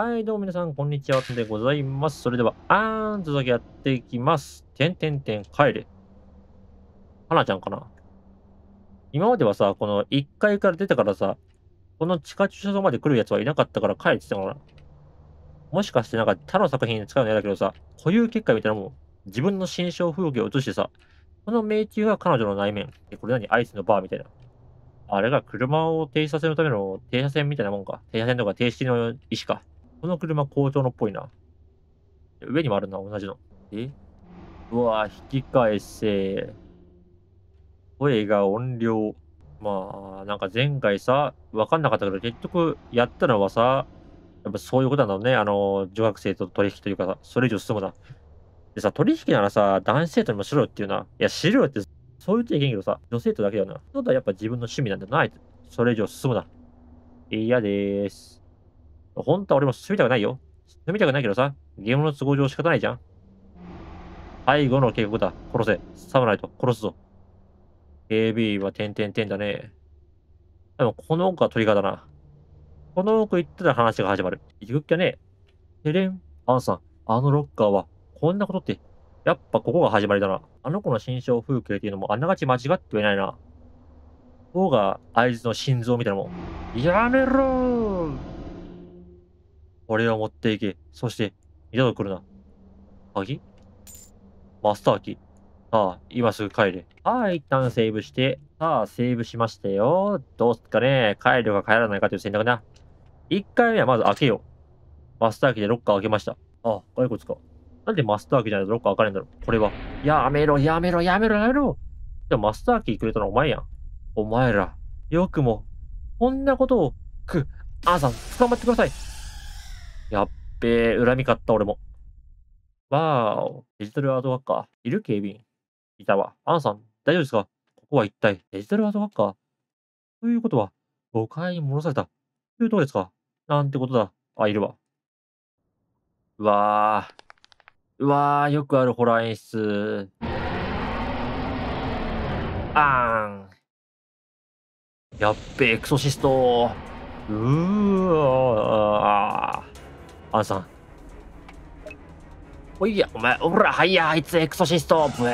はい、どうも皆さん、こんにちは。でございます。それでは、あーん、続きやっていきます。てんてんてん、帰れ。はなちゃんかな。今まではさ、この1階から出たからさ、この地下駐車場まで来るやつはいなかったから帰ってたのかな。もしかしてなんか他の作品に使うの嫌だけどさ、固有結果みたいなもん、自分の心象風景を映してさ、この迷宮は彼女の内面。え、これ何アイスのバーみたいな。あれが車を停止させるための停車線みたいなもんか。停車線とか停止の石か。この車工場のっぽいな。上にもあるな、同じの。えうわ、引き返せ。声が音量。まあ、なんか前回さ、わかんなかったけど、結局やったのはさ、やっぱそういうことなのね。あの、女学生と取引というかさ、それ以上進むな。でさ、取引ならさ、男子生徒にもしろよっていうな。いや、知るよって、そう言っちゃいけんけどさ、女性とだけだよな。そうだ、やっぱ自分の趣味なんてな、いとそれ以上進むな。嫌です。本当は俺も住みたくないよ。住みたくないけどさ、ゲームの都合上仕方ないじゃん。背後の警告だ。殺せ。サムライト。殺すぞ。AB は点点点だね。でも、この奥はトリガーだな。この奥行ったら話が始まる。行くっきゃねえ。てれん。アンさん、あのロッカーは、こんなことって、やっぱここが始まりだな。あの子の心象風景っていうのも、あながち間違ってはいないな。方が、あいの心臓みたいなもん。やめろーこれを持っていけ。そして、二度と来るな。鍵マスターキー。ああ、今すぐ帰れ。はい、一旦セーブして。さあ、セーブしましたよ。どうすっかね。帰るか帰らないかという選択な。一回目はまず開けよう。マスターキーでロッカー開けました。ああ、骸骨か。なんでマスターキーじゃないとロッカー開かないんだろう。これは。やめろ、やめろ、やめろ、やめろ。でもマスターキーくれたのお前やん。お前ら、よくも、こんなことを、く、あーさん、捕まってください。やっべえ、恨み買った俺も。わーお、デジタルアートワッカー。いる警備員。いたわ。アンさん、大丈夫ですかここは一体デジタルアートワッカー。ということは、誤解に戻された。というとこですかなんてことだ。あ、いるわ。うわあ。うわあ、よくあるホラー演出。あーん。やっべエクソシスト。うーわー。アンさん。おいや、お前、ほら、はいや、あいつエクソシスト、ブ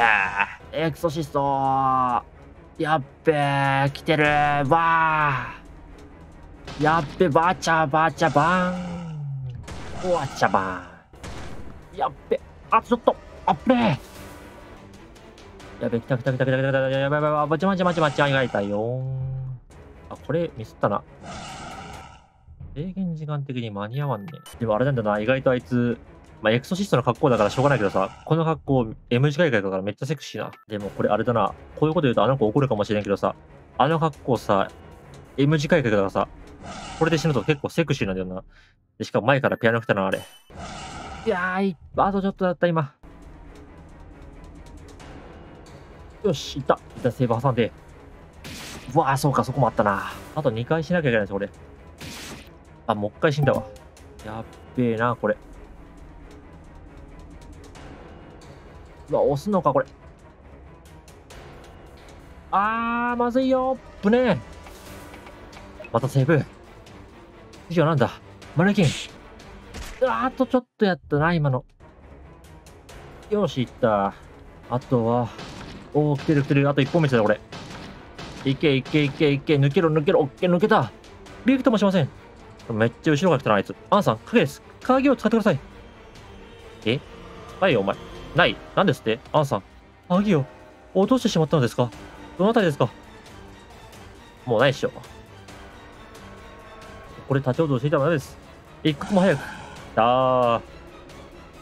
エクソシストやっべー、来てるわー。やっべ、ばーちゃ、ばーちゃ、ばーん。おわちゃばーん。やっべ、あ、ちょっと、あっべー。やべ、来た来た来た来た来た来た、やばいやばいやたい、たちたちたちたちたいたいたよあ、これミスったな。制限時間的に間に合わんね。でもあれなんだな、意外とあいつ、まあ、エクソシストの格好だからしょうがないけどさ、この格好 M 字海外だからめっちゃセクシーな。でもこれあれだな、こういうこと言うとあの子怒るかもしれんけどさ、あの格好さ、M 字海外だからさ、これで死ぬと結構セクシーなんだよな。でしかも前からピアノ来たな、あれ。いやー、あとちょっとだった、今。よし、いった。いったセーブ挟んで。うわあ、そうか、そこもあったな。あと2回しなきゃいけないです、俺。あ、もう一回死んだわ。やっべえな、これ。うわ、押すのか、これ。あー、まずいよ。ぶねえ。またセーブ。以上なんだ。マネキン。うわーとちょっとやったな、今の。よし、いった。あとは、おお、来てる来てる。あと一本道だ、これ。いけいけいけいけ。抜けろ抜けろ。オッケー、抜けた。びクともしません。めっちゃ後ろから来たな、あいつ。アンさん、影です。鍵を使ってください。えないよ、お前。ない。なんですってアンさん。鍵を落としてしまったのですかどのあたりですかもうないっしょ。これ立ち往生していたらダメです。一刻も早く。だー。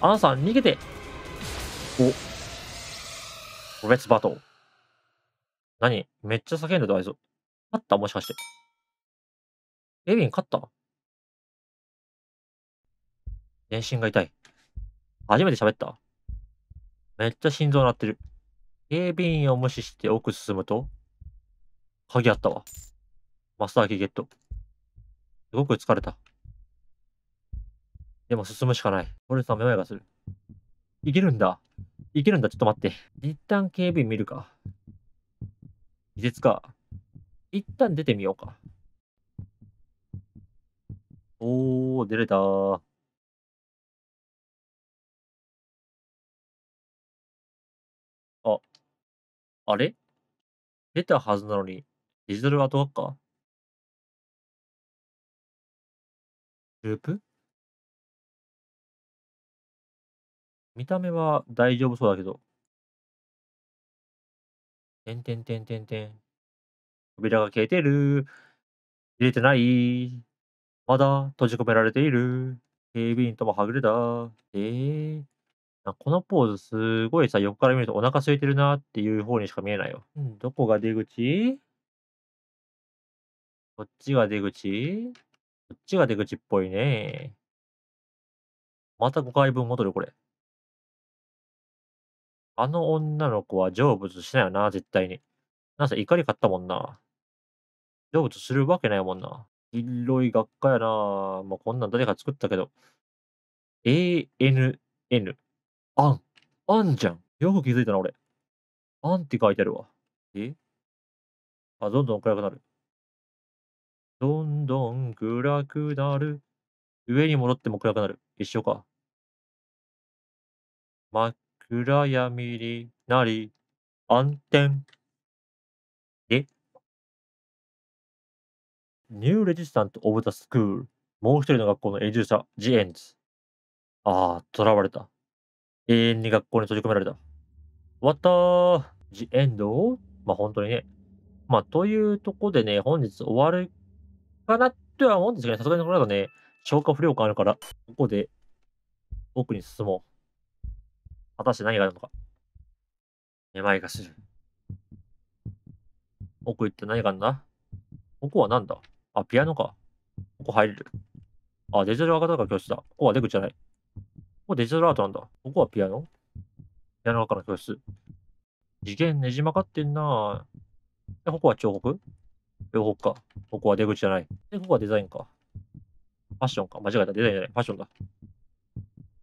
アンさん、逃げて。お。個別バトル。何めっちゃ叫んでた、あいつ。勝ったもしかして。エビン勝った全身が痛い。初めて喋っためっちゃ心臓鳴ってる。警備員を無視して奥進むと、鍵あったわ。マスターキーゲット。すごく疲れた。でも進むしかない。俺れさ、めまいがする。いけるんだ。いけるんだ。ちょっと待って。一旦警備員見るか。技術か。一旦出てみようか。おー、出れたー。あれ出たはずなのに、デジタルアートか？ループ見た目は大丈夫そうだけど。てんてんてんてんてん。扉が消えてる。入れてない。まだ閉じ込められている。警備員ともはぐれだ。えー、あ、このポーズすごいさ、横から見るとお腹空いてるなっていう方にしか見えないよ。うん。どこが出口こっちが出口こっちが出口っぽいね。また5回分戻る、これ。あの女の子は成仏しないよな、絶対に。なんせ怒り買ったもんな。成仏するわけないもんな。広い学科やな。まあ、こんなん誰か作ったけど。ANN。あん。あんじゃん。よく気づいたな、俺。あんって書いてあるわ。えあ、どんどん暗くなる。どんどん暗くなる。上に戻っても暗くなる。一緒か。真っ暗闇になり、暗転。えニューレジスタント・オブ・ n スクール。もう一人の学校の演習者、ジエンズ。ああ、囚われた。永遠に学校に閉じ込められた。終わったー。ジエンドまあ本当にね。まあというとこでね、本日終わるかなっては思うんですけどね、さすがにこれだとね、消化不良感あるから、ここで奥に進もう。果たして何があるのか。めまいがする。奥行って何があるんだここは何だあ、ピアノか。ここ入れる。あ、デジタル赤だから教室だ。ここは出口じゃない。ここデジタルアートなんだ。ここはピアノピアノ赤の教室。次元ねじ曲がってんなで、ここは彫刻両方か。ここは出口じゃない。で、ここはデザインか。ファッションか。間違えた。デザインじゃない。ファッションだ。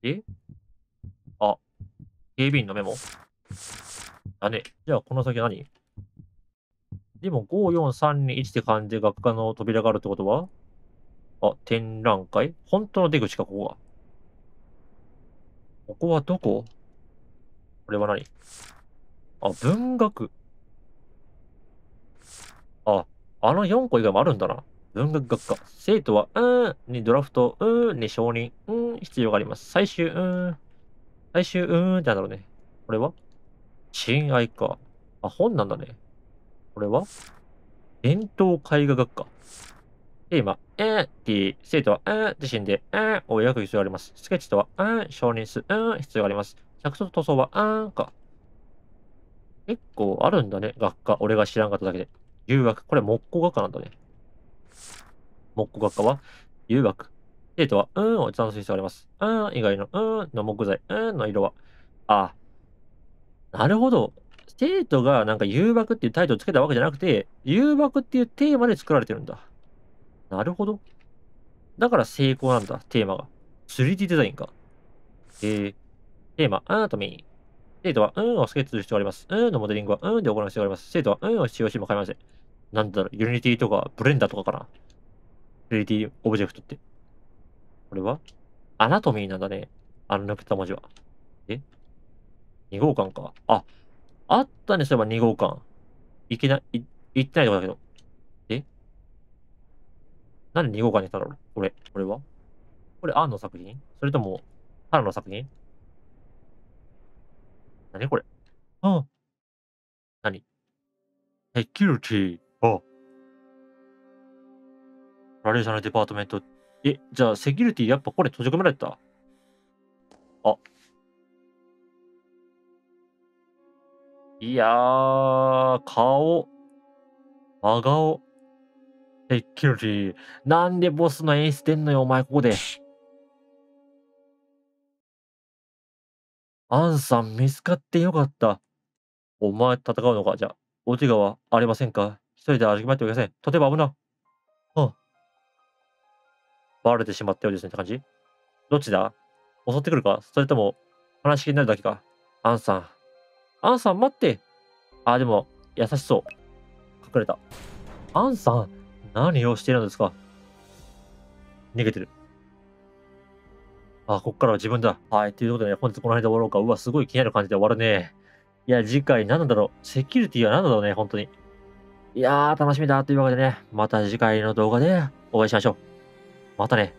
えあ、警備員のメモ。だね。じゃあ、この先何でも、54321って感じで学科の扉があるってことはあ、展覧会本当の出口か、ここが。ここはどここれは何あ、文学。あ、あの4個以外もあるんだな。文学学科。生徒は、うーんにドラフト、うーんに承認、うーん必要があります。最終、うーん。最終、うーんってなんだろうね。これは親愛か。あ、本なんだね。これは伝統絵画学科。テーマ、えー、D、生徒は、えー、自身で、えー、を描く必要があります。スケッチとは、えー、承認す、る、えー、必要があります。着想と塗装は、えー、か。結構あるんだね、学科。俺が知らんかっただけで。誘惑。これ、木工学科なんだね。木工学科は、誘惑。生徒は、うんをちゃん必要があります。うん以外の、うんの木材、うんの色は。あ、なるほど。生徒がなんか誘惑っていうタイトルつけたわけじゃなくて、誘惑っていうテーマで作られてるんだ。なるほど。だから成功なんだ、テーマが。3D デザインか。えー、テーマ、アートミー。生徒は、うんをスケッチする必要があります。うんのモデリングは、うんで行う必要があります。生徒は、うんを使用しても変えません。なんだろう、ユニティとか、ブレンダーとかかな。3D オブジェクトって。これはアナトミーなんだね。あのなくた文字は。え ?2 号館か。あ、あったね、そういえば2号館。いけない、い、行ってないとこだけど。なんで2号館にしたのろこれ、これはこれ、アンの作品それとも、タラの作品何これああ。何セキュリティ。ああ。ラリーショのデパートメント。え、じゃあセキュリティやっぱこれ閉じ込められたあ。いやー、顔。真顔。えっきり、なんでボスの演出出んのよ、お前、ここで。アンさん見つかってよかった。お前戦うのかじゃあ、お手我はありませんか一人で歩き回ってください。例えば危な。うん。バレてしまったようですねって感じどっちだ襲ってくるかそれとも、話し気になるだけかアンさん。アンさん待ってあ、でも、優しそう。隠れた。アンさん何をしているんですか逃げてる。あ、こっからは自分だ。はい。ということでね、本日この辺で終わろうか。うわ、すごい気になる感じで終わるね。いや、次回何なんだろう。セキュリティは何だろうね、本当に。いやー、楽しみだ。というわけでね、また次回の動画でお会いしましょう。またね。